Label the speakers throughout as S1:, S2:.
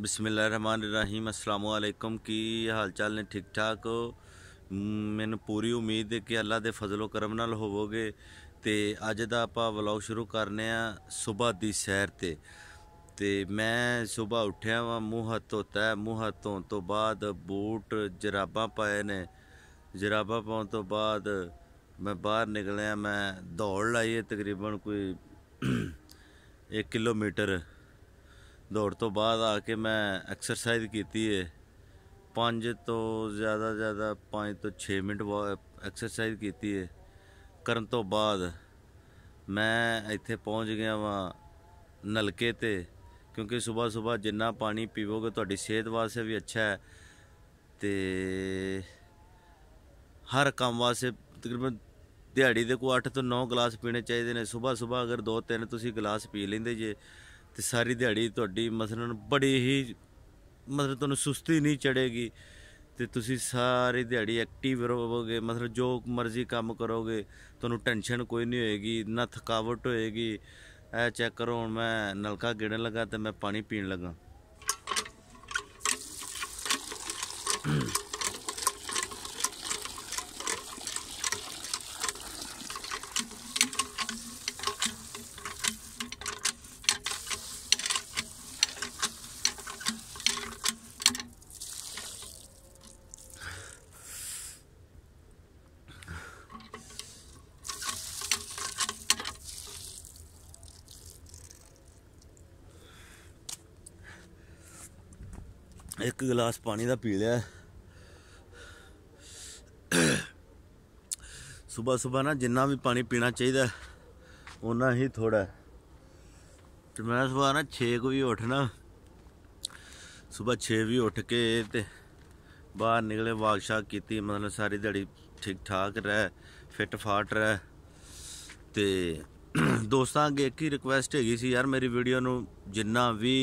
S1: ਬਿਸਮਿਲ੍ਲਾਹਿਰਰਹਿਮਾਨਿਰਰਹੀਮ ਅਸਲਾਮੁ ਅਲੈਕਮ ਕੀ ਹਾਲ ਚਾਲ ਨੇ ਠੀਕ ਠਾਕ ਮੈਨੂੰ ਪੂਰੀ ਉਮੀਦ ਹੈ ਕਿ ਅੱਲਾ ਦੇ ਫਜ਼ਲੋ ਕਰਮ ਨਾਲ ਹੋਵੋਗੇ ਤੇ ਅੱਜ ਦਾ ਆਪਾਂ ਵਲੌਗ ਸ਼ੁਰੂ ਕਰਨੇ ਆ ਸਵੇਰ ਦੀ ਸੈਰ ਤੇ ਤੇ ਮੈਂ ਸਵੇਰ ਉੱਠਿਆ ਵਾਂ ਮੂੰਹ ਹੱਥ ਧੋਤਾ ਮੂੰਹ ਹੱਥ ਧੋਣ ਤੋਂ ਬਾਅਦ ਬੂਟ ਜਰਾਬਾਂ ਪਾਏ ਨੇ ਜਰਾਬਾਂ ਪਾਉਣ ਤੋਂ ਬਾਅਦ ਮੈਂ ਬਾਹਰ ਨਿਕਲਿਆ ਮੈਂ ਦੌੜ ਲਾਈ ਤਕਰੀਬਨ ਕੋਈ 1 ਕਿਲੋਮੀਟਰ ਦੌੜ ਤੋਂ ਬਾਅਦ ਆ ਕੇ ਮੈਂ ਐਕਸਰਸਾਈਜ਼ ਕੀਤੀ ਹੈ 5 ਤੋਂ ਜ਼ਿਆਦਾ ਜ਼ਿਆਦਾ 5 ਤੋਂ 6 ਮਿੰਟ ਐਕਸਰਸਾਈਜ਼ ਕੀਤੀ ਹੈ ਕਰਨ ਤੋਂ ਬਾਅਦ ਮੈਂ ਇੱਥੇ ਪਹੁੰਚ ਗਿਆ ਵਾਂ ਨਲਕੇ ਤੇ ਕਿਉਂਕਿ ਸਵੇਰ ਸਵੇਰ ਜਿੰਨਾ ਪਾਣੀ ਪੀਵੋਗੇ ਤੁਹਾਡੀ ਸਿਹਤ ਵਾਸਤੇ ਵੀ ਅੱਛਾ ਹੈ ਤੇ ਹਰ ਕੰਮ ਵਾਸਤੇ ਤਕਰੀਬਨ ਦਿਹਾੜੀ ਦੇ ਕੋ 8 ਤੋਂ 9 ਗਲਾਸ ਪੀਣੇ ਚਾਹੀਦੇ ਨੇ ਸਵੇਰ ਸਵੇਰ ਅਗਰ 2-3 ਤੁਸੀਂ ਗਲਾਸ ਪੀ ਲੈਂਦੇ ਜੇ ਤੇ ਸਾਰੀ ਦਿਹਾੜੀ ਤੁਹਾਡੀ ਮਸਲਨ ਬੜੀ ਹੀ ਮਤਲਬ ਤੁਹਾਨੂੰ ਸੁਸਤੀ ਨਹੀਂ ਚੜੇਗੀ ਤੇ ਤੁਸੀਂ ਸਾਰੀ ਦਿਹਾੜੀ ਐਕਟਿਵ ਰਹੋਗੇ ਮਤਲਬ ਜੋ ਮਰਜ਼ੀ ਕੰਮ ਕਰੋਗੇ ਤੁਹਾਨੂੰ ਟੈਨਸ਼ਨ ਕੋਈ ਨਹੀਂ ਹੋਏਗੀ ਨਾ ਥਕਾਵਟ ਹੋਏਗੀ ਇਹ ਚੈੱਕ ਕਰੋ ਹੁਣ ਮੈਂ ਨਲਕਾ ਗੇੜਨ ਲੱਗਾ ਤੇ ਮੈਂ ਪਾਣੀ ਪੀਣ ਲੱਗਾ ਇੱਕ ਗਲਾਸ ਪਾਣੀ ਦਾ ਪੀ ਲਿਆ ਸਵੇਰ ਸਵੇਰ ਨਾ ਜਿੰਨਾ ਵੀ ਪਾਣੀ ਪੀਣਾ ਚਾਹੀਦਾ ਉਹਨਾਂ ਹੀ ਥੋੜਾ ਤੇ ਮੈਂ ਸਵੇਰ ਨਾ 6 ਕੁ ਵੀ ਉੱਠਣਾ ਸਵੇਰ 6 ਵੀ ਉੱਠ ਕੇ ਤੇ ਬਾਹਰ ਨਿਕਲੇ ਵਾਕਸ਼ਾ ਕੀਤੀ ਮਤਲਬ ਸਾਰੀ ਦਿਹਾੜੀ ਠੀਕ ਠਾਕ ਰਹਿ ਫਿੱਟ ਫਾਟ ਰਹਿ ਤੇ ਦੋਸਤਾਂ ਅੱਗੇ ਇੱਕ ਹੀ ਰਿਕੁਐਸਟ ਹੈਗੀ ਸੀ ਯਾਰ ਮੇਰੀ ਵੀਡੀਓ ਨੂੰ ਜਿੰਨਾ ਵੀ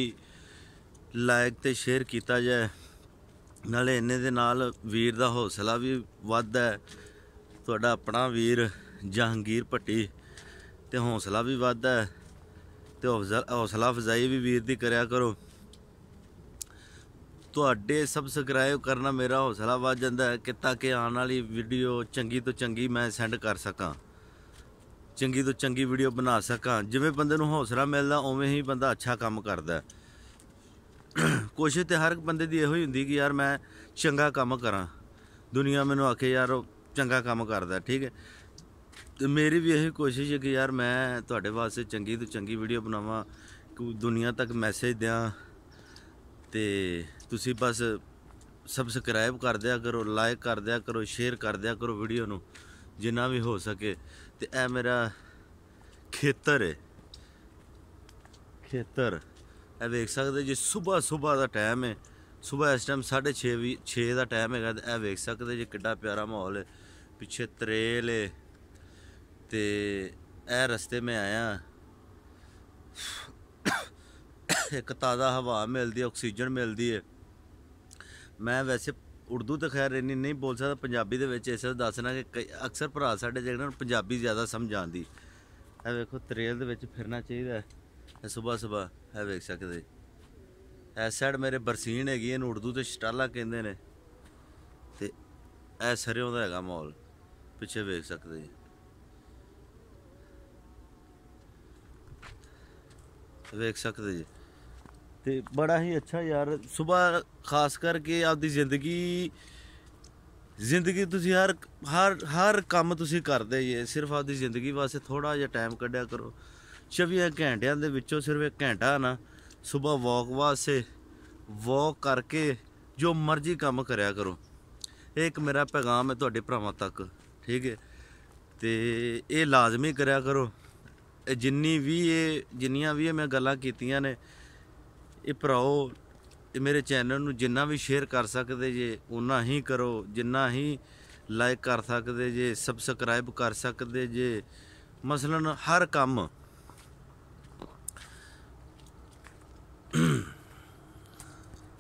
S1: ਲਾਈਕ ਤੇ ਸ਼ੇਅਰ ਕੀਤਾ ਜਾਏ ਨਾਲੇ ਇੰਨੇ ਦੇ ਨਾਲ ਵੀਰ ਦਾ ਹੌਸਲਾ ਵੀ ਵੱਧਦਾ ਹੈ ਤੁਹਾਡਾ ਆਪਣਾ ਵੀਰ ਜਹਾਂਗੀਰ ਭੱਟੀ ਤੇ ਹੌਸਲਾ ਵੀ ਵੱਧਦਾ ਹੈ ਤੇ ਹੌਸਲਾ ਫਜ਼ਾਈ ਵੀ ਵੀਰ ਦੀ ਕਰਿਆ ਕਰੋ ਤੁਹਾਡੇ ਸਬਸਕ੍ਰਾਈਬ ਕਰਨਾ ਮੇਰਾ ਹੌਸਲਾ ਵੱਧ ਜਾਂਦਾ ਹੈ ਕਿ ਤਾਂ ਕਿ ਆਉਣ ਵਾਲੀ ਵੀਡੀਓ ਚੰਗੀ ਤੋਂ ਚੰਗੀ ਮੈਂ ਸੈਂਡ ਕਰ ਸਕਾਂ ਚੰਗੀ ਤੋਂ ਚੰਗੀ ਵੀਡੀਓ ਬਣਾ ਸਕਾਂ ਜਿਵੇਂ ਬੰਦੇ ਨੂੰ ਹੌਸਲਾ ਮਿਲਦਾ ਉਵੇਂ ਹੀ ਬੰਦਾ ਅੱਛਾ ਕੰਮ ਕਰਦਾ ਕੋਸ਼ਿਸ਼ ਤੇ ਹਰ ਬੰਦੇ ਦੀ ਇਹੋ ਹੀ ਹੁੰਦੀ ਕਿ ਯਾਰ ਮੈਂ ਚੰਗਾ ਕੰਮ ਕਰਾਂ ਦੁਨੀਆ ਮੈਨੂੰ ਆਖੇ ਯਾਰ ਚੰਗਾ ਕੰਮ ਕਰਦਾ ਠੀਕ ਹੈ ਤੇ ਮੇਰੀ ਵੀ ਇਹੀ ਕੋਸ਼ਿਸ਼ ਹੈ ਕਿ ਯਾਰ ਮੈਂ ਤੁਹਾਡੇ ਵਾਸਤੇ ਚੰਗੀ ਤੋਂ ਚੰਗੀ ਵੀਡੀਓ ਬਣਾਵਾਂ ਕਿ ਦੁਨੀਆ ਤੱਕ ਮੈਸੇਜ ਦਿਆਂ ਤੇ ਤੁਸੀਂ ਬਸ ਸਬਸਕ੍ਰਾਈਬ ਕਰ ਦਿਆ ਕਰੋ ਲਾਈਕ ਕਰ ਦਿਆ ਕਰੋ ਸ਼ੇਅਰ ਕਰ ਦਿਆ ਕਰੋ ਵੀਡੀਓ ਨੂੰ ਜਿੰਨਾ ਵੀ ਹੋ ਸਕੇ ਤੇ ਇਹ ਮੇਰਾ ਖੇਤਰ ਹੈ ਖੇਤਰ ਇਹ ਵੇਖ ਸਕਦੇ ਜੇ ਸਵੇਰ ਸਵੇਰ ਦਾ ਟਾਈਮ ਹੈ ਸਵੇਰ ਇਸ ਟਾਈਮ 6:30 6 ਦਾ ਟਾਈਮ ਹੈਗਾ ਇਹ ਵੇਖ ਸਕਦੇ ਜੇ ਕਿੱਡਾ ਪਿਆਰਾ ਮਾਹੌਲ ਹੈ ਪਿੱਛੇ ਤਰੇਲ ਹੈ ਤੇ ਇਹ ਰਸਤੇ ਮੈਂ ਆਇਆ ਇੱਕ ਤਾਜ਼ਾ ਹਵਾ ਮਿਲਦੀ ਹੈ ਆਕਸੀਜਨ ਮਿਲਦੀ ਹੈ ਮੈਂ ਵੈਸੇ ਉਰਦੂ ਤੇ ਖੈਰ ਇੰਨੀ ਨਹੀਂ ਬੋਲ ਸਕਦਾ ਪੰਜਾਬੀ ਦੇ ਵਿੱਚ ਇਸ ਦੱਸਣਾ ਕਿ ਅਕਸਰ ਭਰਾ ਸਾਡੇ ਜਿਹੜਾ ਪੰਜਾਬੀ ਜ਼ਿਆਦਾ ਸਮਝ ਆਉਂਦੀ ਇਹ ਵੇਖੋ ਤਰੇਲ ਦੇ ਵਿੱਚ ਫਿਰਨਾ ਚਾਹੀਦਾ ਹੈ ਸਵੇਰ ਸਵੇਰ ਇਹ ਵੇਖ ਸਕਦੇ ਐ ਸਾਈਡ ਮੇਰੇ ਬਰਸੀਨ ਹੈਗੀ ਇਹਨੂੰ ਉਰਦੂ ਤੇ ਸ਼ਟਾਲਾ ਕਹਿੰਦੇ ਨੇ ਤੇ ਐ ਸਰਿਓਂ ਦਾ ਹੈਗਾ ਮਾਹੌਲ ਪਿੱਛੇ ਵੇਖ ਸਕਦੇ ਜੀ ਵੇਖ ਸਕਦੇ ਜੀ ਤੇ ਬੜਾ ਹੀ ਅੱਛਾ ਯਾਰ ਸਵੇਰ ਖਾਸ ਕਰਕੇ ਆਪਦੀ ਜ਼ਿੰਦਗੀ ਜ਼ਿੰਦਗੀ ਤੁਸੀਂ ਹਰ ਹਰ ਹਰ ਕੰਮ ਤੁਸੀਂ ਕਰਦੇ ਜੇ ਸਿਰਫ ਆਪਦੀ ਜ਼ਿੰਦਗੀ ਵਾਸਤੇ ਥੋੜਾ ਜਿਹਾ ਟਾਈਮ ਕੱਢਿਆ ਕਰੋ 24 ਘੰਟਿਆਂ ਦੇ ਵਿੱਚੋਂ ਸਿਰਫ ਇੱਕ ਘੰਟਾ ਨਾ ਸਵੇਰ ਵਾਕ ਵਾਸਤੇ ਵਾਕ ਕਰਕੇ ਜੋ ਮਰਜ਼ੀ ਕੰਮ ਕਰਿਆ ਕਰੋ ਇਹ ਇੱਕ ਮੇਰਾ ਪੈਗਾਮ ਹੈ ਤੁਹਾਡੇ ਭਰਾਵਾਂ ਤੱਕ ਠੀਕ ਹੈ ਤੇ ਇਹ ਲਾਜ਼ਮੀ ਕਰਿਆ ਕਰੋ ਇਹ ਜਿੰਨੀ ਵੀ ਇਹ ਜਿੰਨੀਆਂ ਵੀ ਮੈਂ ਗੱਲਾਂ ਕੀਤੀਆਂ ਨੇ ਇਹ ਭਰਾਓ ਇਹ ਮੇਰੇ ਚੈਨਲ ਨੂੰ ਜਿੰਨਾ ਵੀ ਸ਼ੇਅਰ ਕਰ ਸਕਦੇ ਜੇ ਉਨਾ ਹੀ ਕਰੋ ਜਿੰਨਾ ਹੀ ਲਾਈਕ ਕਰ ਸਕਦੇ ਜੇ ਸਬਸਕ੍ਰਾਈਬ ਕਰ ਸਕਦੇ ਜੇ ਮਸਲਨ ਹਰ ਕੰਮ